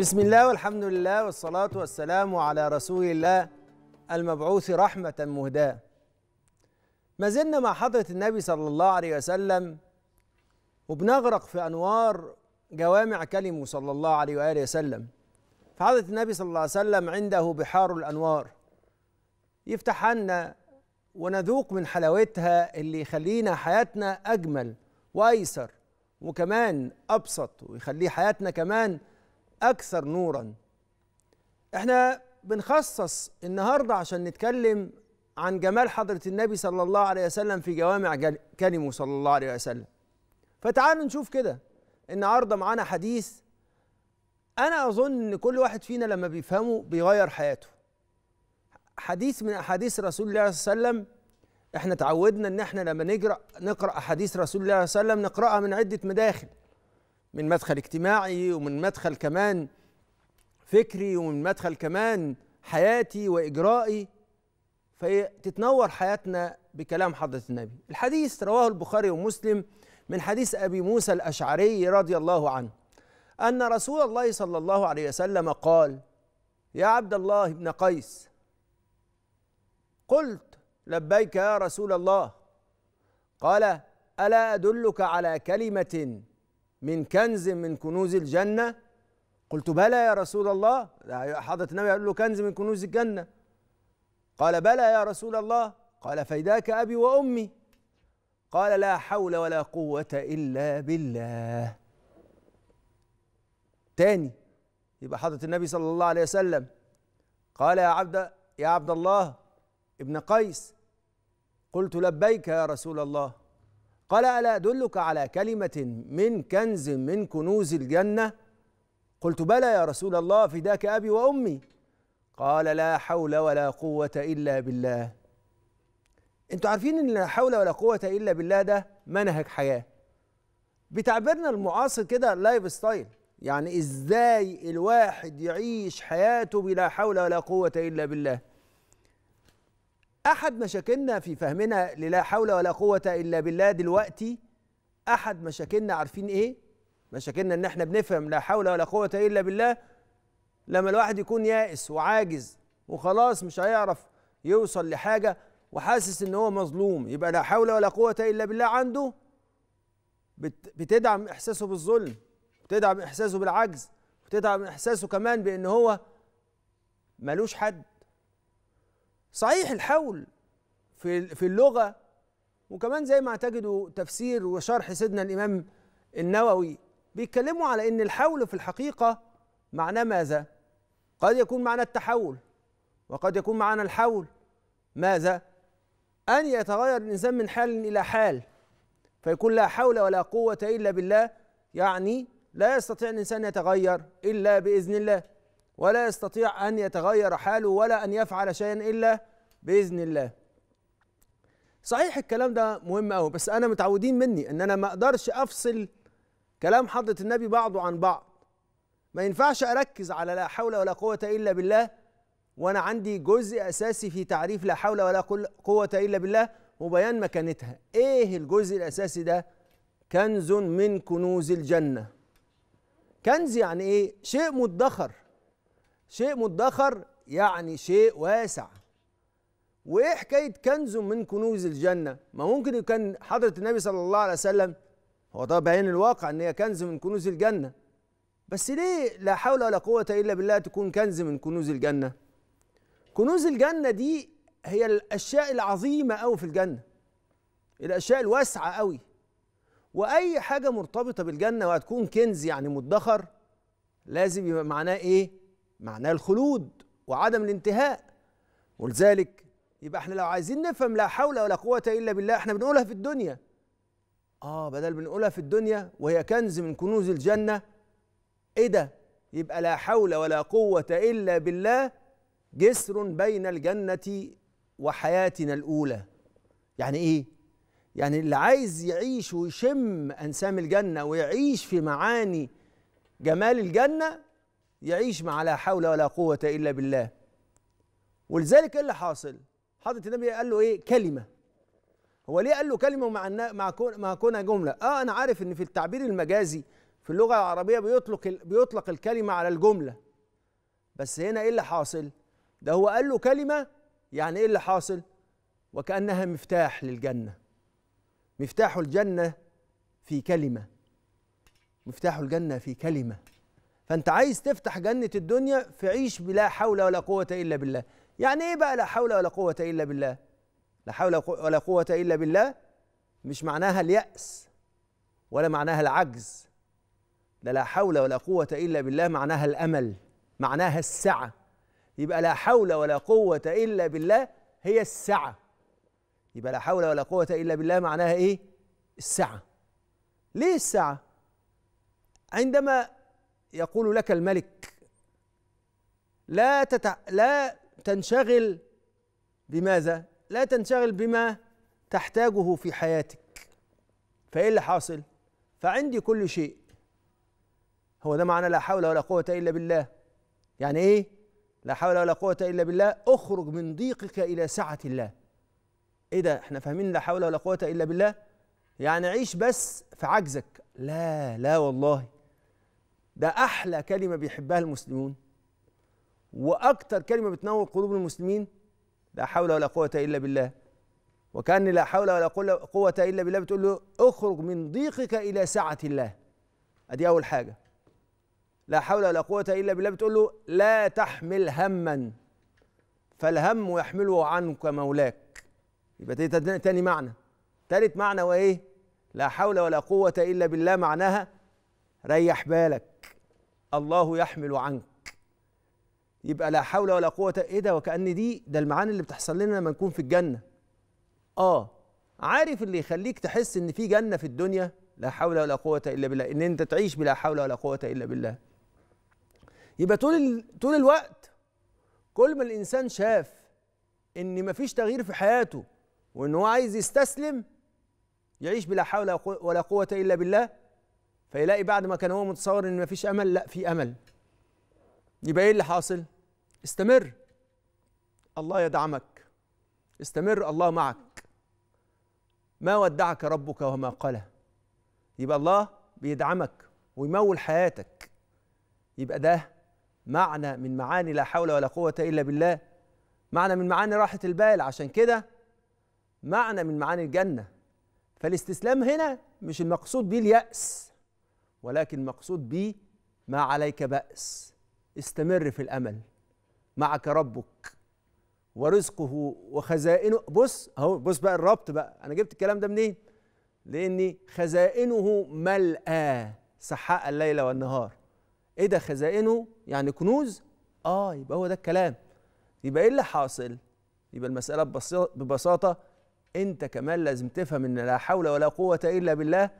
بسم الله والحمد لله والصلاة والسلام على رسول الله المبعوث رحمة مهداة ما زلنا مع حضرة النبي صلى الله عليه وسلم وبنغرق في أنوار جوامع كلمه صلى الله عليه وآله وسلم فحضرة النبي صلى الله عليه وسلم عنده بحار الأنوار لنا ونذوق من حلاوتها اللي يخلينا حياتنا أجمل وأيسر وكمان أبسط ويخلي حياتنا كمان اكثر نورا احنا بنخصص النهارده عشان نتكلم عن جمال حضره النبي صلى الله عليه وسلم في جوامع كلمه صلى الله عليه وسلم فتعالوا نشوف كده النهارده معانا حديث انا اظن ان كل واحد فينا لما بيفهمه بيغير حياته حديث من احاديث رسول الله صلى الله عليه وسلم احنا تعودنا ان احنا لما نقرا نقرا احاديث رسول الله صلى الله عليه وسلم نقراها من عده مداخل من مدخل اجتماعي ومن مدخل كمان فكري ومن مدخل كمان حياتي واجرائي فتتنور حياتنا بكلام حضره النبي الحديث رواه البخاري ومسلم من حديث ابي موسى الاشعري رضي الله عنه ان رسول الله صلى الله عليه وسلم قال يا عبد الله بن قيس قلت لبيك يا رسول الله قال الا ادلك على كلمه من كنز من كنوز الجنة قلت بلى يا رسول الله حضرة النبي قال له كنز من كنوز الجنة قال بلى يا رسول الله قال فيداك أبي وأمي قال لا حول ولا قوة إلا بالله تاني يبقى حضرة النبي صلى الله عليه وسلم قال يا عبد يا عبد الله ابن قيس قلت لبيك يا رسول الله قال ألا أدلك على كلمة من كنز من كنوز الجنة قلت بلى يا رسول الله فداك أبي وأمي قال لا حول ولا قوة إلا بالله أنتوا عارفين أن لا حول ولا قوة إلا بالله ده منهج حياة بتعبيرنا المعاصر كده لايف ستايل يعني إزاي الواحد يعيش حياته بلا حول ولا قوة إلا بالله أحد مشاكلنا في فهمنا للا حول ولا قوة إلا بالله دلوقتي أحد مشاكلنا عارفين إيه؟ مشاكلنا إن إحنا بنفهم لا حول ولا قوة إلا بالله لما الواحد يكون يائس وعاجز وخلاص مش هيعرف يوصل لحاجة وحاسس إن هو مظلوم يبقى لا حول ولا قوة إلا بالله عنده بتدعم إحساسه بالظلم بتدعم إحساسه بالعجز بتدعم إحساسه كمان بإن هو ملوش حد صحيح الحول في في اللغه وكمان زي ما تجدوا تفسير وشرح سيدنا الامام النووي بيتكلموا على ان الحول في الحقيقه معناه ماذا؟ قد يكون معنى التحول وقد يكون معنى الحول ماذا؟ ان يتغير الانسان من حال الى حال فيكون لا حول ولا قوه الا بالله يعني لا يستطيع الانسان يتغير الا باذن الله ولا يستطيع أن يتغير حاله ولا أن يفعل شيئا إلا بإذن الله صحيح الكلام ده مهم قوي بس أنا متعودين مني إن أنا ما أقدرش أفصل كلام حضرة النبي بعضه عن بعض ما ينفعش أركز على لا حول ولا قوة إلا بالله وأنا عندي جزء أساسي في تعريف لا حول ولا قوة إلا بالله وبيان مكانتها إيه الجزء الأساسي ده كنز من كنوز الجنة كنز يعني إيه شيء مدخر شيء مدخر يعني شيء واسع وايه حكايه كنز من كنوز الجنه ما ممكن كان حضره النبي صلى الله عليه وسلم هو طبعا بعين الواقع ان هي كنز من كنوز الجنه بس ليه لا حول ولا قوه الا بالله تكون كنز من كنوز الجنه كنوز الجنه دي هي الاشياء العظيمه قوي في الجنه الاشياء الواسعه قوي واي حاجه مرتبطه بالجنه وهتكون كنز يعني مدخر لازم يبقى معناه ايه معناه الخلود وعدم الانتهاء ولذلك يبقى احنا لو عايزين نفهم لا حول ولا قوة إلا بالله احنا بنقولها في الدنيا اه بدل بنقولها في الدنيا وهي كنز من كنوز الجنة ايه ده يبقى لا حول ولا قوة إلا بالله جسر بين الجنة وحياتنا الأولى يعني ايه يعني اللي عايز يعيش ويشم أنسام الجنة ويعيش في معاني جمال الجنة يعيش مع لا حول ولا قوة إلا بالله ولذلك إيه اللي حاصل حضرة النبي قال له إيه كلمة هو ليه قال له كلمة مع مع كون مع كونها جملة آه أنا عارف إن في التعبير المجازي في اللغة العربية بيطلق بيطلق الكلمة على الجملة بس هنا إيه اللي حاصل ده هو قال له كلمة يعني إيه اللي حاصل وكأنها مفتاح للجنة مفتاح الجنة في كلمة مفتاح الجنة في كلمة فانت عايز تفتح جنه الدنيا فعيش بلا حول ولا قوه الا بالله يعني ايه بقى لا حول ولا قوه الا بالله لا حول ولا قوه الا بالله مش معناها الياس ولا معناها العجز ده لا حول ولا قوه الا بالله معناها الامل معناها السعه يبقى لا حول ولا قوه الا بالله هي السعه يبقى لا حول ولا قوه الا بالله معناها ايه السعه ليه السعه عندما يقول لك الملك لا تتع... لا تنشغل بماذا؟ لا تنشغل بما تحتاجه في حياتك فايه اللي حاصل؟ فعندي كل شيء هو ده معنى لا حول ولا قوة إلا بالله يعني إيه؟ لا حول ولا قوة إلا بالله اخرج من ضيقك إلى سعة الله إيه ده إحنا فاهمين لا حول ولا قوة إلا بالله يعني عيش بس في عجزك لا لا والله ده احلى كلمه بيحبها المسلمون واكتر كلمه بتنور قلوب المسلمين لا حول ولا قوه الا بالله وكان لا حول ولا قوه الا بالله بتقول له اخرج من ضيقك الى سعه الله ادي اول حاجه لا حول ولا قوه الا بالله بتقول له لا تحمل هما فالهم يحمله عنك مولاك يبقى تاني معنى تالت معنى وايه لا حول ولا قوه الا بالله معناها ريح بالك الله يحمل عنك يبقى لا حول ولا قوة ايه ده وكأن دي ده المعاني اللي بتحصل لنا لما نكون في الجنة اه عارف اللي يخليك تحس ان في جنة في الدنيا لا حول ولا قوة الا بالله ان انت تعيش بلا حول ولا قوة الا بالله يبقى طول طول الوقت كل ما الانسان شاف ان مفيش تغيير في حياته وان هو عايز يستسلم يعيش بلا حول ولا قوة الا بالله فيلاقي بعد ما كان هو متصور ان مفيش امل لا في امل يبقى ايه اللي حاصل استمر الله يدعمك استمر الله معك ما ودعك ربك وما قلى يبقى الله بيدعمك ويمول حياتك يبقى ده معنى من معاني لا حول ولا قوة إلا بالله معنى من معاني راحة البال عشان كده معنى من معاني الجنة فالاستسلام هنا مش المقصود بيه اليأس ولكن مقصود به ما عليك بأس استمر في الأمل معك ربك ورزقه وخزائنه بص اهو بص بقى الربط بقى انا جبت الكلام ده منين؟ لان خزائنه ملأى سحاء الليل والنهار ايه ده خزائنه يعني كنوز؟ اه يبقى هو ده الكلام يبقى ايه اللي حاصل؟ يبقى المسألة ببساطة انت كمان لازم تفهم ان لا حول ولا قوة الا بالله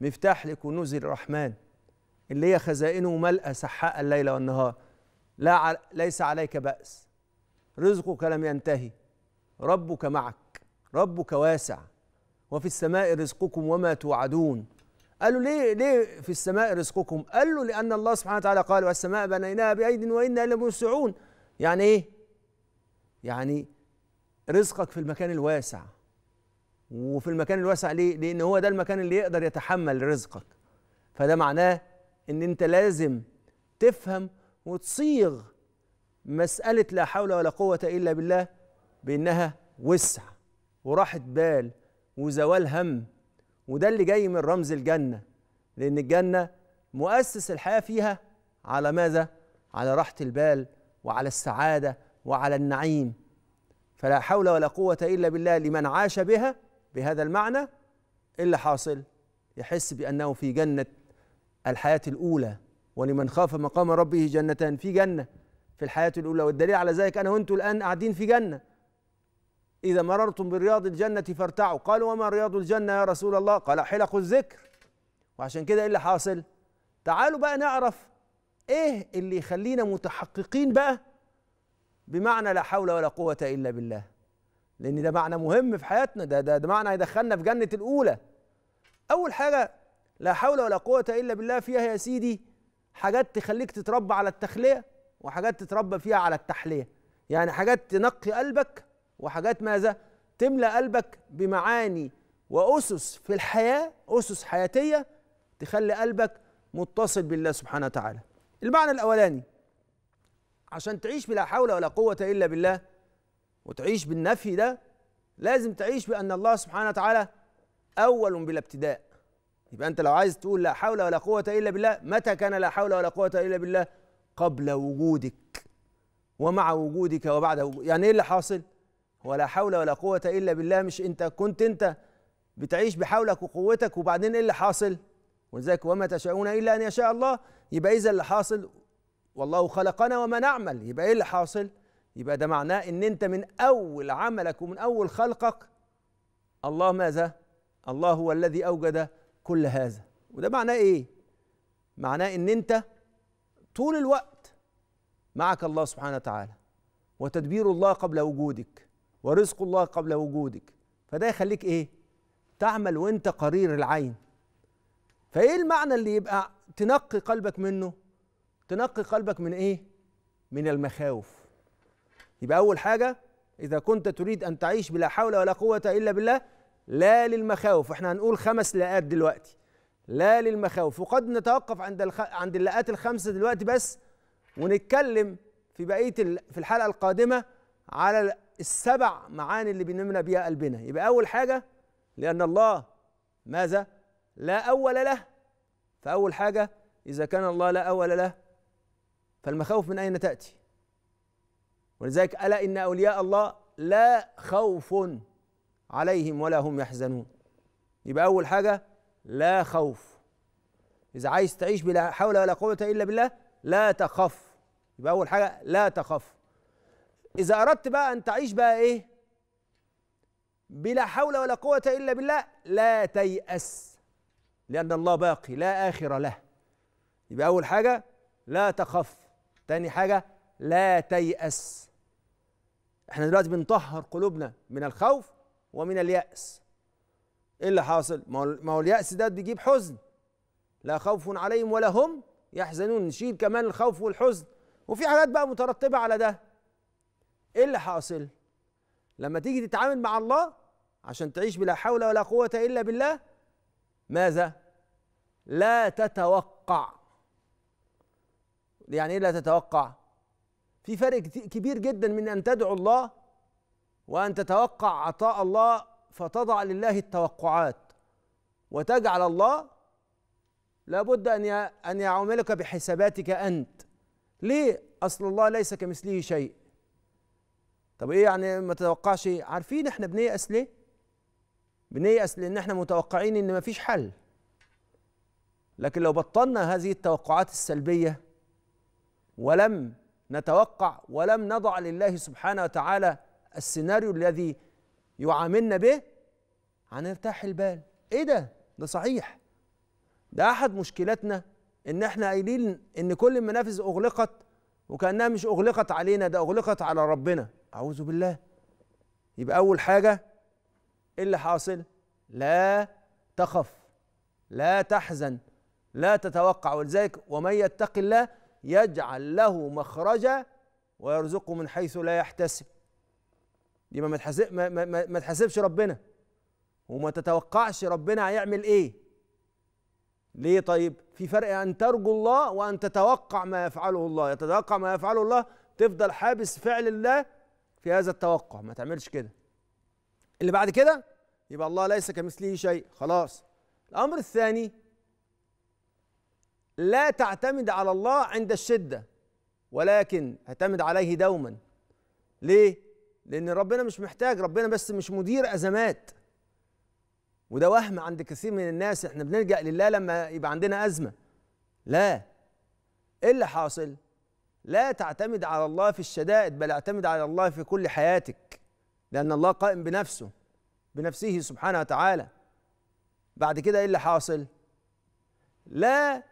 مفتاح لكنوز الرحمن اللي هي خزائنه ملأى سحاء الليل والنهار لا ع... ليس عليك بأس رزقك لم ينتهي ربك معك ربك واسع وفي السماء رزقكم وما توعدون قالوا ليه ليه في السماء رزقكم قالوا لأن الله سبحانه وتعالى قال والسماء بنيناها بأيد وإنا لموسعون يعني ايه يعني رزقك في المكان الواسع وفي المكان الواسع ليه؟ لأن هو ده المكان اللي يقدر يتحمل رزقك فده معناه إن أنت لازم تفهم وتصيغ مسألة لا حول ولا قوة إلا بالله بأنها وسع وراحة بال وزوال هم وده اللي جاي من رمز الجنة لأن الجنة مؤسس الحياة فيها على ماذا؟ على راحة البال وعلى السعادة وعلى النعيم فلا حول ولا قوة إلا بالله لمن عاش بها بهذا المعنى ايه اللي حاصل يحس بانه في جنه الحياه الاولى ولمن خاف مقام ربه جنتان في جنه في الحياه الاولى والدليل على ذلك انا وانتم الان قاعدين في جنه اذا مررتم برياض الجنه فارتعوا قالوا وما رياض الجنه يا رسول الله قال حلق الذكر وعشان كده ايه اللي حاصل تعالوا بقى نعرف ايه اللي يخلينا متحققين بقى بمعنى لا حول ولا قوه الا بالله لان ده معنى مهم في حياتنا ده ده, ده معنى هيدخلنا في جنه الاولى اول حاجه لا حول ولا قوه الا بالله فيها يا سيدي حاجات تخليك تتربى على التخليه وحاجات تتربى فيها على التحليه يعني حاجات تنقي قلبك وحاجات ماذا تملى قلبك بمعاني واسس في الحياه اسس حياتيه تخلي قلبك متصل بالله سبحانه وتعالى المعنى الاولاني عشان تعيش بلا حول ولا قوه الا بالله وتعيش بالنفي ده لازم تعيش بأن الله سبحانه وتعالى أول بلا ابتداء يبقى أنت لو عايز تقول لا حول ولا قوة إلا بالله متى كان لا حول ولا قوة إلا بالله قبل وجودك ومع وجودك وبعد وجودك يعني إيه اللي حاصل هو لا حول ولا قوة إلا بالله مش أنت كنت أنت بتعيش بحولك وقوتك وبعدين إيه اللي حاصل ولذلك وما تشاءون إلا أن يشاء الله يبقى إذا اللي حاصل والله خلقنا وما نعمل يبقى إيه اللي حاصل يبقى ده معناه ان انت من اول عملك ومن اول خلقك الله ماذا الله هو الذي اوجد كل هذا وده معناه ايه معناه ان انت طول الوقت معك الله سبحانه وتعالى وتدبير الله قبل وجودك ورزق الله قبل وجودك فده يخليك ايه تعمل وانت قرير العين فايه المعنى اللي يبقى تنقي قلبك منه تنقي قلبك من ايه من المخاوف يبقى أول حاجة إذا كنت تريد أن تعيش بلا حول ولا قوة إلا بالله لا للمخاوف احنا هنقول خمس لاءات دلوقتي لا للمخاوف وقد نتوقف عند الخ... عند اللاءات الخمسة دلوقتي بس ونتكلم في بقية ال... في الحلقة القادمة على السبع معاني اللي بنمنا بيها قلبنا يبقى أول حاجة لأن الله ماذا؟ لا أول له فأول حاجة إذا كان الله لا أول له فالمخاوف من أين تأتي؟ ولذلك ألا إن أولياء الله لا خوف عليهم ولا هم يحزنون يبقى أول حاجة لا خوف إذا عايز تعيش بلا حول ولا قوة إلا بالله لا تخف يبقى أول حاجة لا تخف إذا أردت بقى أن تعيش بقى إيه بلا حول ولا قوة إلا بالله لا تيأس لأن الله باقي لا آخر له يبقى أول حاجة لا تخف تاني حاجة لا تيأس احنا دلوقتي بنطهر قلوبنا من الخوف ومن اليأس ايه اللي حاصل ما هو اليأس ده بيجيب حزن لا خوف عليهم ولا هم يحزنون نشيل كمان الخوف والحزن وفي حاجات بقى مترتبة على ده ايه اللي حاصل لما تيجي تتعامل مع الله عشان تعيش بلا حول ولا قوة إلا بالله ماذا لا تتوقع يعني ايه لا تتوقع في فرق كبير جدا من ان تدعو الله وان تتوقع عطاء الله فتضع لله التوقعات وتجعل الله لابد ان ان يعاملك بحساباتك انت ليه اصل الله ليس كمثله شيء طب ايه يعني ما تتوقعش ايه؟ عارفين احنا بنيأس ليه بنيأس لان احنا متوقعين ان ما فيش حل لكن لو بطلنا هذه التوقعات السلبيه ولم نتوقع ولم نضع لله سبحانه وتعالى السيناريو الذي يعاملنا به هنرتاح البال ايه ده ده صحيح ده احد مشكلتنا ان احنا قايلين ان كل المنافذ اغلقت وكانها مش اغلقت علينا ده اغلقت على ربنا اعوذ بالله يبقى اول حاجه ايه اللي حاصل لا تخف لا تحزن لا تتوقع ولذلك ومن يتق الله يجعل له مخرجا ويرزقه من حيث لا يحتسب دي ما تحسب ما, ما, ما تحسبش ربنا وما تتوقعش ربنا هيعمل ايه ليه طيب في فرق ان ترجو الله وان تتوقع ما يفعله الله يتوقع ما يفعله الله تفضل حابس فعل الله في هذا التوقع ما تعملش كده اللي بعد كده يبقى الله ليس كمثله شيء خلاص الامر الثاني لا تعتمد على الله عند الشدة ولكن اعتمد عليه دوما ليه؟ لأن ربنا مش محتاج ربنا بس مش مدير أزمات وده وهم عند كثير من الناس احنا بنلجأ لله لما يبقى عندنا أزمة لا ايه اللي حاصل؟ لا تعتمد على الله في الشدائد بل اعتمد على الله في كل حياتك لأن الله قائم بنفسه بنفسه سبحانه وتعالى بعد كده ايه اللي حاصل؟ لا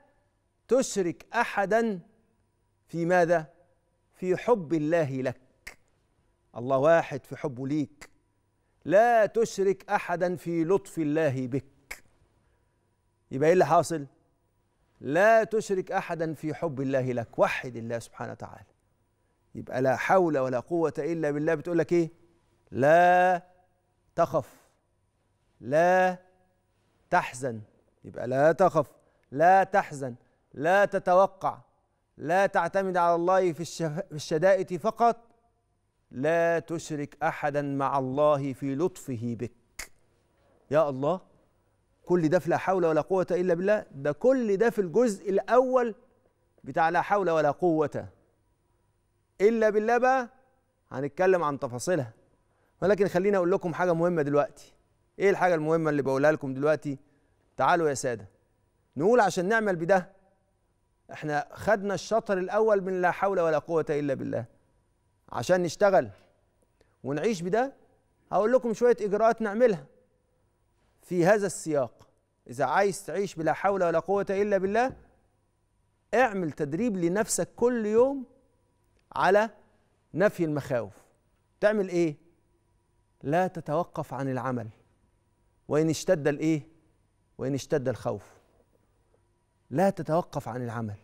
تشرك احدا في ماذا في حب الله لك الله واحد في حبه ليك لا تشرك احدا في لطف الله بك يبقى ايه اللي حاصل لا تشرك احدا في حب الله لك وحد الله سبحانه وتعالى يبقى لا حول ولا قوه الا بالله بتقول لك ايه لا تخف لا تحزن يبقى لا تخف لا تحزن لا تتوقع لا تعتمد على الله في, في الشدائد فقط لا تشرك احدا مع الله في لطفه بك يا الله كل ده في لا حول ولا قوه الا بالله ده كل ده في الجزء الاول بتاع لا حول ولا قوه الا بالله بقى هنتكلم عن تفاصيلها ولكن خليني اقول لكم حاجه مهمه دلوقتي ايه الحاجه المهمه اللي بقولها لكم دلوقتي تعالوا يا ساده نقول عشان نعمل بده احنا خدنا الشطر الاول من لا حول ولا قوه الا بالله عشان نشتغل ونعيش بده هقول لكم شويه اجراءات نعملها في هذا السياق اذا عايز تعيش بلا حول ولا قوه الا بالله اعمل تدريب لنفسك كل يوم على نفي المخاوف تعمل ايه لا تتوقف عن العمل وان اشتد الايه وان اشتد الخوف لا تتوقف عن العمل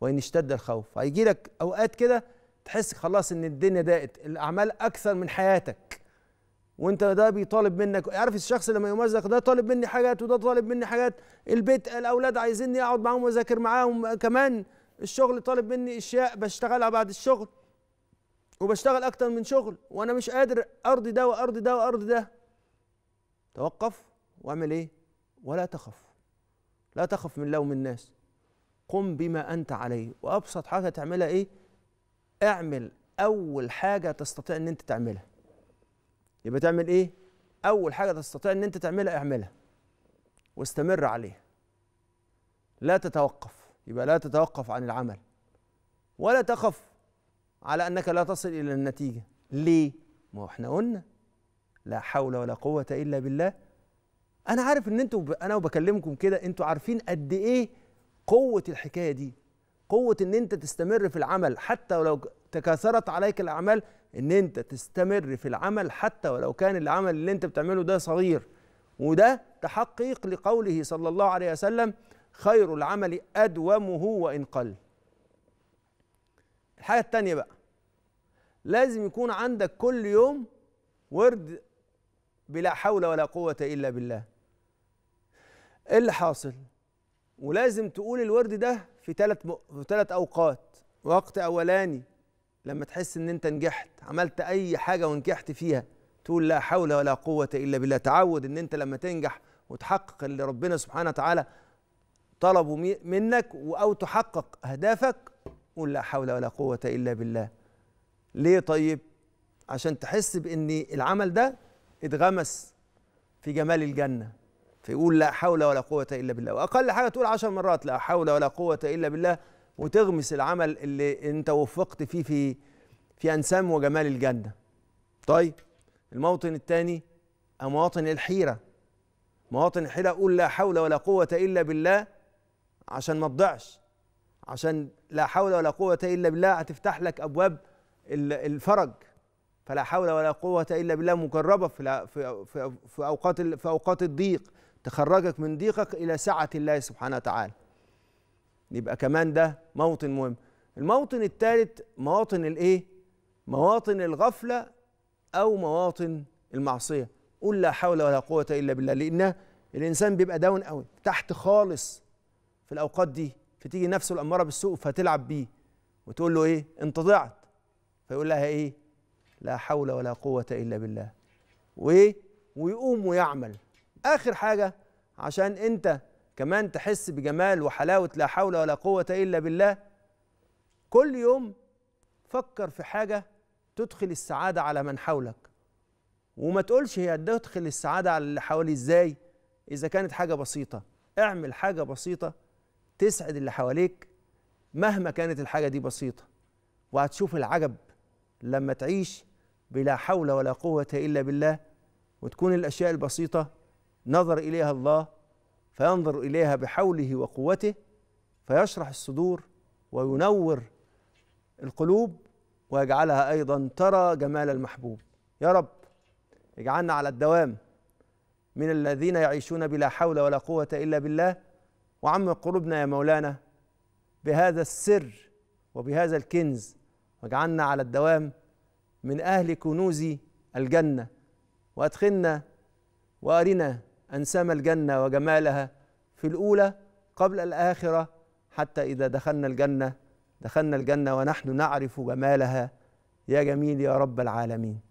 وان اشتد الخوف هيجي لك اوقات كده تحس خلاص ان الدنيا ضاقت الاعمال اكثر من حياتك وانت ده بيطالب منك عارف الشخص لما يمزق ده طالب مني حاجات وده طالب مني حاجات البيت الاولاد عايزيني اقعد معاهم واذاكر معاهم كمان الشغل طالب مني اشياء بشتغلها بعد الشغل وبشتغل اكتر من شغل وانا مش قادر ارضي ده وارضي ده وارضي ده توقف واعمل ايه ولا تخف لا تخف من لوم الناس قم بما أنت عليه وأبسط حاجة تعملها إيه اعمل أول حاجة تستطيع أن أنت تعملها يبقى تعمل إيه أول حاجة تستطيع أن أنت تعملها اعملها واستمر عليها لا تتوقف يبقى لا تتوقف عن العمل ولا تخف على أنك لا تصل إلى النتيجة ليه ما احنا قلنا لا حول ولا قوة إلا بالله انا عارف ان انتوا ب... انا وبكلمكم كده انتوا عارفين قد ايه قوه الحكايه دي قوه ان انت تستمر في العمل حتى ولو تكاثرت عليك الاعمال ان انت تستمر في العمل حتى ولو كان العمل اللي انت بتعمله ده صغير وده تحقيق لقوله صلى الله عليه وسلم خير العمل ادومه وان قل الحاجه الثانيه بقى لازم يكون عندك كل يوم ورد بلا حول ولا قوه الا بالله ايه اللي حاصل ولازم تقول الورد ده في ثلاث م... في ثلاث اوقات وقت اولاني لما تحس ان انت نجحت عملت اي حاجه ونجحت فيها تقول لا حول ولا قوه الا بالله تعود ان انت لما تنجح وتحقق اللي ربنا سبحانه وتعالى طلبه منك او تحقق اهدافك قول لا حول ولا قوه الا بالله ليه طيب عشان تحس بان العمل ده اتغمس في جمال الجنه فيقول لا حول ولا قوة إلا بالله وأقل حاجة تقول عشر مرات لا حول ولا قوة إلا بالله وتغمس العمل اللي أنت وفقت فيه في في أنسام وجمال الجنة طيب الموطن الثاني مواطن الحيرة مواطن الحيرة قول لا حول ولا قوة إلا بالله عشان ما تضيعش عشان لا حول ولا قوة إلا بالله هتفتح لك أبواب الفرج فلا حول ولا قوة إلا بالله مجربة في في في أوقات في أوقات الضيق تخرجك من ضيقك إلى سعة الله سبحانه وتعالى يبقى كمان ده موطن مهم الموطن الثالث مواطن الايه مواطن الغفلة أو مواطن المعصية قل لا حول ولا قوة إلا بالله لأن الإنسان بيبقى داون قوي تحت خالص في الأوقات دي فتيجي نفسه الأمارة بالسوء فتلعب بيه وتقول له إيه أنت ضعت فيقول لها إيه لا حول ولا قوة إلا بالله وإيه ويقوم ويعمل اخر حاجه عشان انت كمان تحس بجمال وحلاوه لا حول ولا قوه الا بالله كل يوم فكر في حاجه تدخل السعاده على من حولك وما تقولش هي تدخل السعاده على اللي حوالي ازاي اذا كانت حاجه بسيطه اعمل حاجه بسيطه تسعد اللي حواليك مهما كانت الحاجه دي بسيطه وهتشوف العجب لما تعيش بلا حول ولا قوه الا بالله وتكون الاشياء البسيطه نظر اليها الله فينظر اليها بحوله وقوته فيشرح الصدور وينور القلوب ويجعلها ايضا ترى جمال المحبوب يا رب اجعلنا على الدوام من الذين يعيشون بلا حول ولا قوه الا بالله وعم قلوبنا يا مولانا بهذا السر وبهذا الكنز واجعلنا على الدوام من اهل كنوز الجنه وادخلنا وارنا أنسام الجنة وجمالها في الأولى قبل الآخرة حتى إذا دخلنا الجنة دخلنا الجنة ونحن نعرف جمالها يا جميل يا رب العالمين